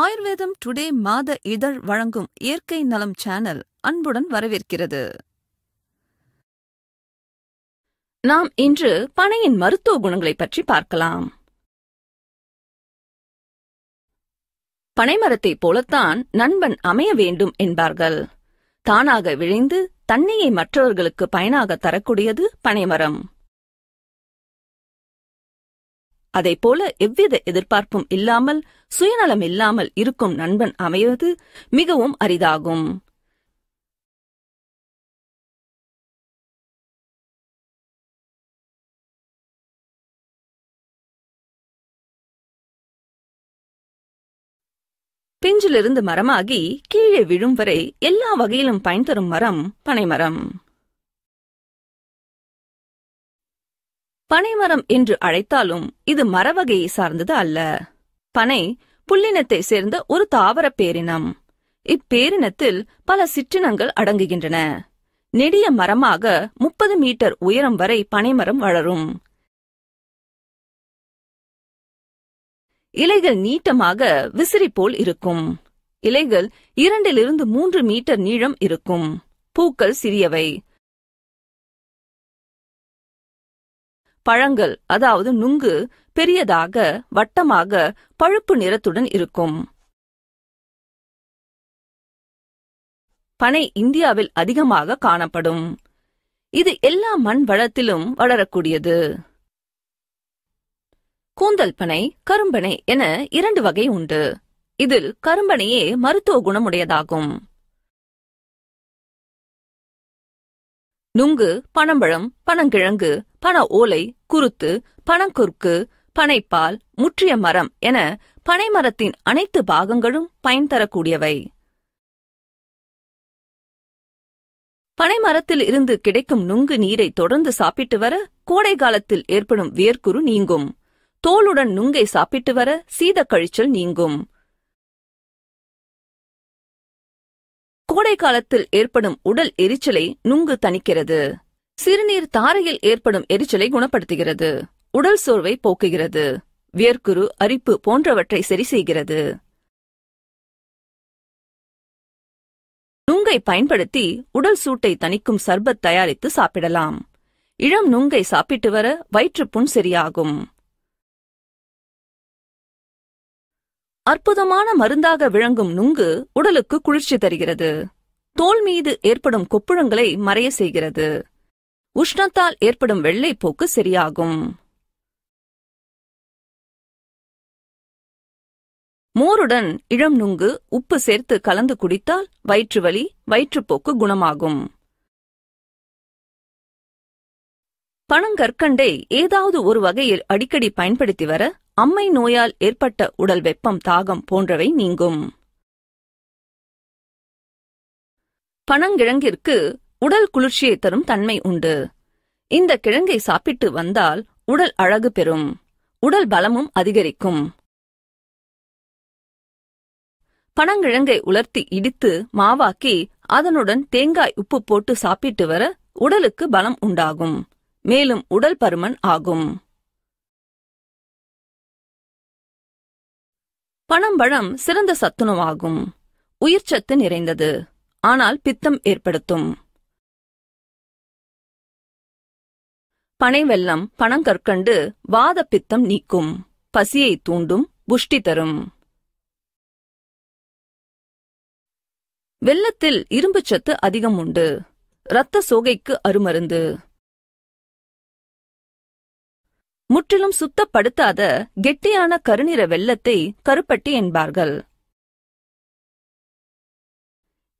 ஆயுர்வேதம் டுடே மாத இதழ் வழங்கும் இயற்கை நலம் சேனல் அன்புடன் வரவேற்கிறது நாம் இன்று பனையின் மருத்துவ குணங்களை பற்றி பார்க்கலாம் பனைமரத்தை போலத்தான் நண்பன் அமைய வேண்டும் என்பார்கள் தானாக விழைந்து தன்னையை மற்றவர்களுக்கு பயனாக தரக்கூடியது பனைமரம் அதை போல எவ்வித எதிர்பார்ப்பும் இல்லாமல் சுயநலம் இல்லாமல் இருக்கும் நண்பன் அமைவது மிகவும் அரிதாகும் பிஞ்சிலிருந்து மரமாகி கீழே விழும் வரை எல்லா வகையிலும் பயன் தரும் மரம் பனைமரம் பனைமரம் என்று அழைத்தாலும் இது மரவகையை சார்ந்தது அல்ல பனை புல்லினத்தை சேர்ந்த ஒரு தாவர பேரினம் இப்பேரினத்தில் பல சிற்றினங்கள் அடங்குகின்றன நெடிய மரமாக முப்பது மீட்டர் உயரம் வரை பனைமரம் வளரும் இலைகள் நீட்டமாக விசிறி போல் இருக்கும் இலைகள் இரண்டிலிருந்து மூன்று மீட்டர் நீளம் இருக்கும் பூக்கள் சிறியவை பழங்கள் அதாவது நுங்கு பெரியதாக வட்டமாக பழுப்பு நிறத்துடன் இருக்கும் பனை இந்தியாவில் அதிகமாக காணப்படும் இது எல்லா மண் வளத்திலும் வளரக்கூடியது கூந்தல் பனை கரும்பனை என இரண்டு வகை உண்டு இதில் கரும்பனையே மருத்துவ குணமுடையதாகும் நுங்கு பனம்பழம் பனங்கிழங்கு பண ஓலை குருத்து பனங்குறுக்கு பனைப்பால் முற்றிய மரம் என பனைமரத்தின் அனைத்து பாகங்களும் பயன் தரக்கூடியவை பனைமரத்தில் இருந்து கிடைக்கும் நுங்கு நீரை தொடர்ந்து சாப்பிட்டு வர கோடை காலத்தில் ஏற்படும் வியர்க்குரு நீங்கும் தோலுடன் நுங்கை சாப்பிட்டு வர சீத கழிச்சல் நீங்கும் கோடை காலத்தில் ஏற்படும் உடல் எரிச்சலை நுங்கு தணிக்கிறது சிறுநீர் தாரையில் ஏற்படும் எரிச்சலை குணப்படுத்துகிறது உடல் சோர்வை போக்குகிறது வியர்க்குரு அரிப்பு போன்றவற்றை சரி செய்கிறது நுங்கை பயன்படுத்தி உடல் சூட்டை தணிக்கும் சர்பத் தயாரித்து சாப்பிடலாம் இளம் நுங்கை சாப்பிட்டு வர வயிற்றுப்புண் சரியாகும் அற்புதமான மருந்தாக விளங்கும் நுங்கு உடலுக்கு குளிர்ச்சி தருகிறது தோல் மீது ஏற்படும் கொப்புளங்களை மறைய செய்கிறது உஷ்ணத்தால் ஏற்படும் வெள்ளை போக்கு சரியாகும் மோருடன் இளம் நுங்கு உப்பு சேர்த்து கலந்து குடித்தால் வயிற்று வலி வயிற்றுப்போக்கு குணமாகும் பனங்கற்கண்டை ஏதாவது ஒரு வகையில் அடிக்கடி பயன்படுத்தி வர அம்மை நோயால் ஏற்பட்ட உடல் வெப்பம் தாகம் போன்றவை நீங்கும் பனங்கிழங்கிற்கு உடல் குளிர்ச்சியை தரும் தன்மை உண்டு இந்த கிழங்கை சாப்பிட்டு வந்தால் உடல் அழகு பெறும் உடல் பலமும் அதிகரிக்கும் பனங்கிழங்கை உலர்த்தி இடித்து மாவாக்கி அதனுடன் தேங்காய் உப்பு போட்டு சாப்பிட்டு வர உடலுக்கு பலம் உண்டாகும் மேலும் உடல் பருமன் ஆகும் பனம்பழம் சிறந்த சத்துணவாகும் உயிர்ச்சத்து நிறைந்தது ஆனால் பித்தம் ஏற்படுத்தும் பனைவெல்லம் பனங்கற்கண்டு வாத பித்தம் நீக்கும் பசியை தூண்டும் புஷ்டி தரும் வெள்ளத்தில் இரும்புச்சத்து அதிகம் உண்டு இரத்த சோகைக்கு அருமருந்து முற்றிலும் சுத்தப்படுத்தாத கெட்டியான கருநிற வெள்ளத்தை கருப்பட்டி என்பார்கள்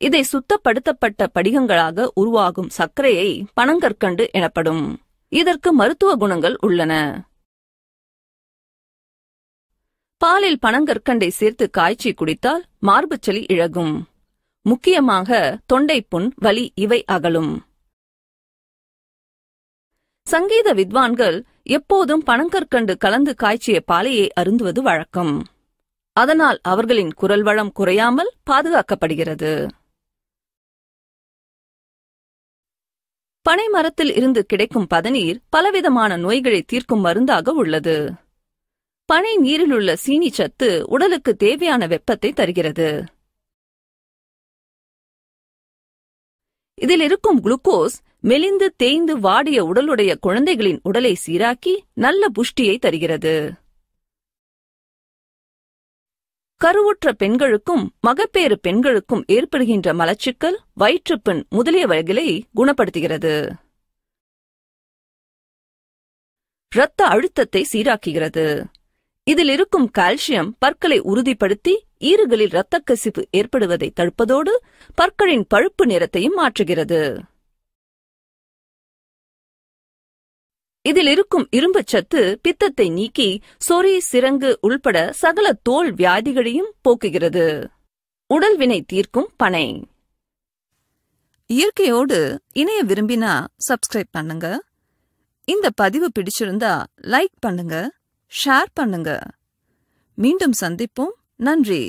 இதை சுத்தப்படுத்தப்பட்ட படிகங்களாக உருவாகும் சர்க்கரையை பனங்கற்கண்டு எனப்படும் இதற்கு மருத்துவ குணங்கள் உள்ளன பாலில் பனங்கற்கண்டை சேர்த்து காய்ச்சி குடித்தால் மார்புச்சளி இழகும் முக்கியமாக தொண்டை புண் வலி இவை அகலும் சங்கீத வித்வான்கள் எப்போதும் பனங்கற்கண்டு கலந்து காய்ச்சிய பாலையை அருந்துவது வழக்கம் அதனால் அவர்களின் குரல் வளம் குறையாமல் பாதுகாக்கப்படுகிறது பனை மரத்தில் இருந்து கிடைக்கும் பதநீர் பலவிதமான நோய்களை தீர்க்கும் மருந்தாக உள்ளது பனை நீரிலுள்ள சீனி சத்து உடலுக்கு தேவையான வெப்பத்தை தருகிறது இதில் இருக்கும் குளுக்கோஸ் மெலிந்து தேய்ந்து வாடிய உடலுடைய குழந்தைகளின் உடலை சீராக்கி நல்ல புஷ்டியை தருகிறது கருவுற்ற பெண்களுக்கும் மகப்பேறு பெண்களுக்கும் ஏற்படுகின்ற மலச்சிக்கல் வயிற்றுப்பெண் முதலிய வகைகளை குணப்படுத்துகிறது இரத்த அழுத்தத்தை சீராக்குகிறது இதில் இருக்கும் கால்சியம் பற்களை உறுதிப்படுத்தி ஈறுகளில் இரத்த கசிப்பு ஏற்படுவதை தடுப்பதோடு பற்களின் பழுப்பு நிறத்தையும் மாற்றுகிறது இதில் இருக்கும் இரும்புச் சத்து பித்தத்தை நீக்கி சொறி சிறங்கு உள்பட சகல தோல் வியாதிகளையும் போக்குகிறது உடல் வினை தீர்க்கும் பனை இயற்கையோடு இணைய விரும்பினா சப்ஸ்கிரைப் பண்ணுங்க இந்த பதிவு பிடிச்சிருந்தா லைக் பண்ணுங்க ஷேர் பண்ணுங்க மீண்டும் சந்திப்போம் நன்றி